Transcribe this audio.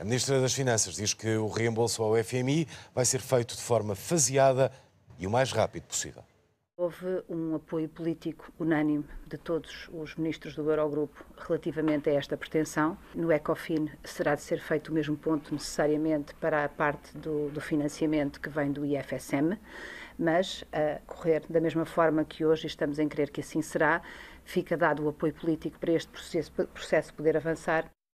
A Ministra das Finanças diz que o reembolso ao FMI vai ser feito de forma faseada e o mais rápido possível. Houve um apoio político unânime de todos os ministros do Eurogrupo relativamente a esta pretensão. No ECOFIN será de ser feito o mesmo ponto necessariamente para a parte do, do financiamento que vem do IFSM, mas a correr da mesma forma que hoje estamos em crer que assim será, fica dado o apoio político para este processo, processo poder avançar.